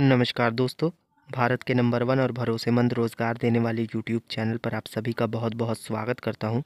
नमस्कार दोस्तों भारत के नंबर वन और भरोसेमंद रोज़गार देने वाले यूट्यूब चैनल पर आप सभी का बहुत बहुत स्वागत करता हूं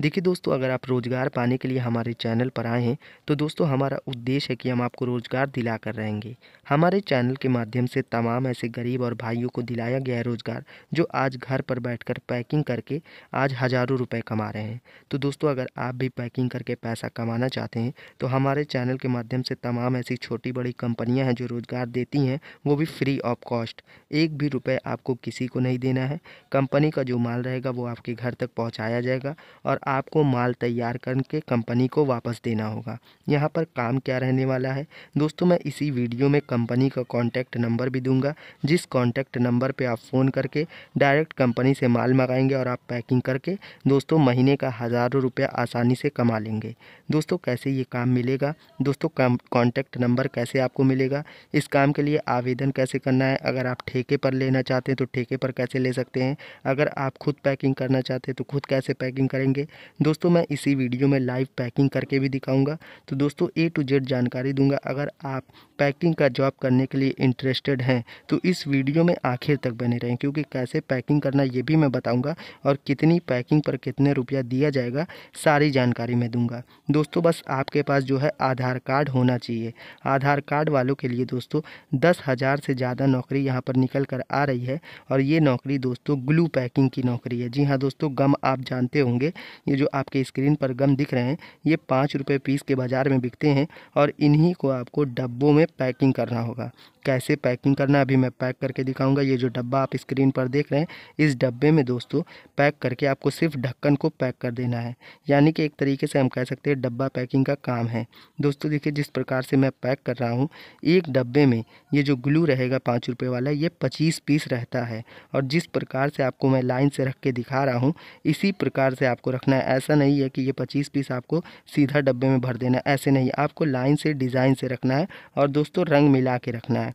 देखिए दोस्तों अगर आप रोज़गार पाने के लिए हमारे चैनल पर आए हैं तो दोस्तों हमारा उद्देश्य है कि हम आपको रोज़गार दिला कर रहेंगे हमारे चैनल के माध्यम से तमाम ऐसे गरीब और भाइयों को दिलाया गया है रोज़गार जो आज घर पर बैठ कर पैकिंग करके आज हज़ारों रुपये कमा रहे हैं तो दोस्तों अगर आप भी पैकिंग करके पैसा कमाना चाहते हैं तो हमारे चैनल के माध्यम से तमाम ऐसी छोटी बड़ी कंपनियाँ हैं जो रोज़गार देती हैं वो भी फ्री ऑफ कॉस्ट एक भी रुपये आपको किसी को नहीं देना है कंपनी का जो माल रहेगा वो आपके घर तक पहुंचाया जाएगा और आपको माल तैयार करके कंपनी को वापस देना होगा यहाँ पर काम क्या रहने वाला है दोस्तों मैं इसी वीडियो में कंपनी का कॉन्टैक्ट नंबर भी दूंगा जिस कॉन्टैक्ट नंबर पर आप फ़ोन करके डायरेक्ट कंपनी से माल मंगाएंगे और आप पैकिंग करके दोस्तों महीने का हज़ारों रुपया आसानी से कमा लेंगे दोस्तों कैसे ये काम मिलेगा दोस्तों कॉन्टैक्ट नंबर कैसे आपको मिलेगा इस काम के लिए आवेदन कैसे करना है अगर आप ठेके पर लेना चाहते हैं तो ठेके पर कैसे ले सकते हैं अगर आप खुद पैकिंग करना चाहते हैं तो खुद कैसे पैकिंग करेंगे दोस्तों मैं इसी वीडियो में लाइव पैकिंग करके भी दिखाऊंगा तो दोस्तों ए टू जेड जानकारी दूंगा अगर आप पैकिंग का जॉब करने के लिए इंटरेस्टेड हैं तो इस वीडियो में आखिर तक बने रहें क्योंकि कैसे पैकिंग करना ये भी मैं बताऊँगा और कितनी पैकिंग पर कितने रुपया दिया जाएगा सारी जानकारी मैं दूंगा दोस्तों बस आपके पास जो है आधार कार्ड होना चाहिए आधार कार्ड वालों के लिए दोस्तों दस हज़ार से ज़्यादा नौकरी यहाँ पर निकल कर आ रही है और ये नौकरी दोस्तों ग्लू पैकिंग की नौकरी है जी हाँ दोस्तों गम आप जानते होंगे ये जो आपके स्क्रीन पर गम दिख रहे हैं ये पाँच रुपये पीस के बाज़ार में बिकते हैं और इन्हीं को आपको डब्बों में पैकिंग करना होगा कैसे पैकिंग करना है अभी मैं पैक करके दिखाऊंगा ये जो डब्बा आप स्क्रीन पर देख रहे हैं इस डब्बे में दोस्तों पैक करके आपको सिर्फ ढक्कन को पैक कर देना है यानी कि एक तरीके से हम कह सकते हैं डब्बा पैकिंग का काम है दोस्तों देखिए जिस प्रकार से मैं पैक कर रहा हूँ एक डब्बे में ये जो ग्लू रहेगा पाँच रुपये वाला ये पच्चीस पीस रहता है और जिस प्रकार से आपको मैं लाइन से रख के दिखा रहा हूँ इसी प्रकार से आपको रखना है ऐसा नहीं है कि ये पच्चीस पीस आपको सीधा डब्बे में भर देना है ऐसे नहीं आपको लाइन से डिज़ाइन से रखना है और दोस्तों रंग मिला के रखना है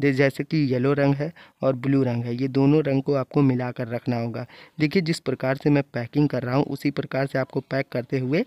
जैसे कि येलो रंग है और ब्लू रंग है ये दोनों रंग को आपको मिला कर रखना होगा देखिए जिस प्रकार से मैं पैकिंग कर रहा हूँ उसी प्रकार से आपको पैक करते हुए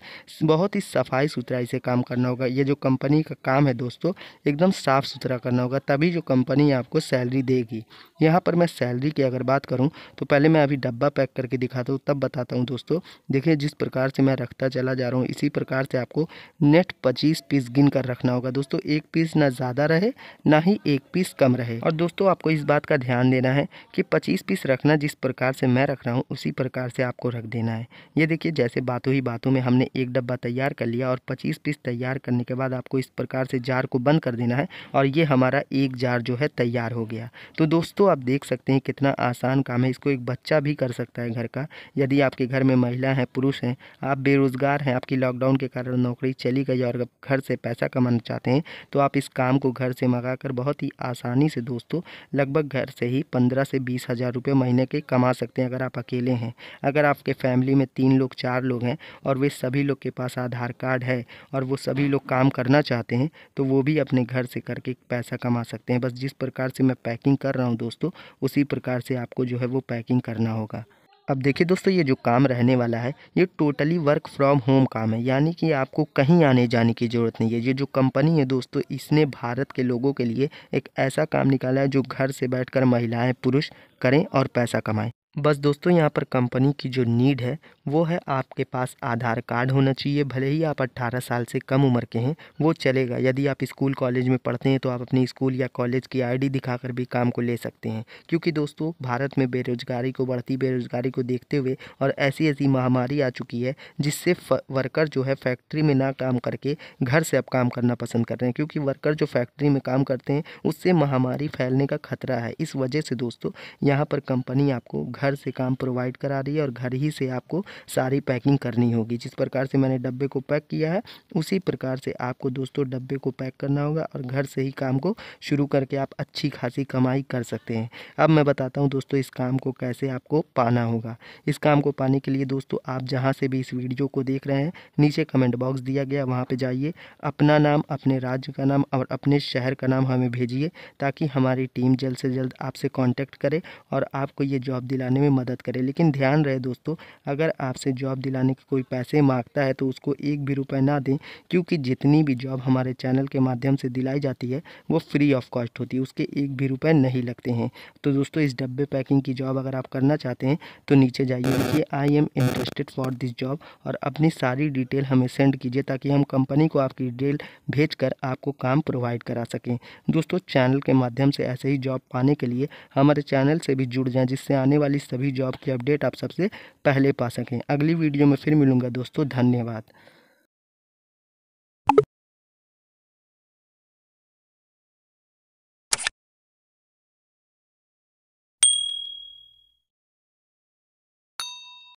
बहुत ही सफाई सुथराई से काम करना होगा ये जो कंपनी का काम है दोस्तों एकदम साफ़ सुथरा करना होगा तभी जो कंपनी आपको सैलरी देगी यहाँ पर मैं सैलरी की अगर बात करूँ तो पहले मैं अभी डब्बा पैक करके दिखाता हूँ तब बताता हूँ दोस्तों देखिए जिस प्रकार से मैं रखता चला जा रहा हूँ इसी प्रकार से आपको नेट पच्चीस पीस गिन कर रखना होगा दोस्तों एक पीस ना ज़्यादा रहे ना ही एक पीस कम रहे और दोस्तों आपको इस बात का ध्यान देना है कि 25 पीस रखना जिस प्रकार से मैं रख रहा हूँ उसी प्रकार से आपको रख देना है ये देखिए जैसे बातों ही बातों में हमने एक डब्बा तैयार कर लिया और 25 पीस तैयार करने के बाद आपको इस प्रकार से जार को बंद कर देना है और ये हमारा एक जार जो है तैयार हो गया तो दोस्तों आप देख सकते हैं कितना आसान काम है इसको एक बच्चा भी कर सकता है घर का यदि आपके घर में महिला हैं पुरुष हैं आप बेरोज़गार हैं आपकी लॉकडाउन के कारण नौकरी चली गई और घर से पैसा कमाना चाहते हैं तो आप इस काम को घर से मंगा बहुत ही आसान आसानी से दोस्तों लगभग घर से ही पंद्रह से बीस हज़ार रुपये महीने के कमा सकते हैं अगर आप अकेले हैं अगर आपके फैमिली में तीन लोग चार लोग हैं और वे सभी लोग के पास आधार कार्ड है और वो सभी लोग काम करना चाहते हैं तो वो भी अपने घर से करके पैसा कमा सकते हैं बस जिस प्रकार से मैं पैकिंग कर रहा हूँ दोस्तों उसी प्रकार से आपको जो है वो पैकिंग करना होगा अब देखिए दोस्तों ये जो काम रहने वाला है ये टोटली वर्क फ्रॉम होम काम है यानी कि आपको कहीं आने जाने की ज़रूरत नहीं है ये जो कंपनी है दोस्तों इसने भारत के लोगों के लिए एक ऐसा काम निकाला है जो घर से बैठकर महिलाएं पुरुष करें और पैसा कमाएं बस दोस्तों यहाँ पर कंपनी की जो नीड है वो है आपके पास आधार कार्ड होना चाहिए भले ही आप 18 साल से कम उम्र के हैं वो चलेगा यदि आप स्कूल कॉलेज में पढ़ते हैं तो आप अपने स्कूल या कॉलेज की आईडी दिखाकर भी काम को ले सकते हैं क्योंकि दोस्तों भारत में बेरोजगारी को बढ़ती बेरोजगारी को देखते हुए और ऐसी ऐसी महामारी आ चुकी है जिससे वर्कर जो है फैक्ट्री में ना काम करके घर से अब काम करना पसंद कर रहे हैं क्योंकि वर्कर जो फैक्ट्री में काम करते हैं उससे महामारी फैलने का खतरा है इस वजह से दोस्तों यहाँ पर कंपनी आपको घर से काम प्रोवाइड करा रही है और घर ही से आपको सारी पैकिंग करनी होगी जिस प्रकार से मैंने डब्बे को पैक किया है उसी प्रकार से आपको दोस्तों डब्बे को पैक करना होगा और घर से ही काम को शुरू करके आप अच्छी खासी कमाई कर सकते हैं अब मैं बताता हूँ दोस्तों इस काम को कैसे आपको पाना होगा इस काम को पाने के लिए दोस्तों आप जहाँ से भी इस वीडियो को देख रहे हैं नीचे कमेंट बॉक्स दिया गया वहाँ पर जाइए अपना नाम अपने राज्य का नाम और अपने शहर का नाम हमें भेजिए ताकि हमारी टीम जल्द से जल्द आपसे कॉन्टैक्ट करे और आपको ये जॉब दिला दिलाने में मदद करे लेकिन ध्यान रहे दोस्तों अगर आपसे जॉब दिलाने के कोई पैसे मांगता है तो उसको एक भी रुपये ना दें क्योंकि जितनी भी जॉब हमारे चैनल के माध्यम से दिलाई जाती है वो फ्री ऑफ कॉस्ट होती है उसके एक भी रुपये नहीं लगते हैं तो दोस्तों इस डब्बे पैकिंग की जॉब अगर आप करना चाहते हैं तो नीचे जाइए लिखिए I am interested for this job और अपनी सारी डिटेल हमें सेंड कीजिए ताकि हम कंपनी को आपकी डिटेल कर आपको काम प्रोवाइड करा सकें दोस्तों चैनल के माध्यम से ऐसे ही जॉब पाने के लिए हमारे चैनल से भी जुड़ जाएँ जिससे आने वाली सभी जॉब की अपडेट आप सबसे पहले पा सकें अगली वीडियो में फिर मिलूँगा दोस्तों धन्यवाद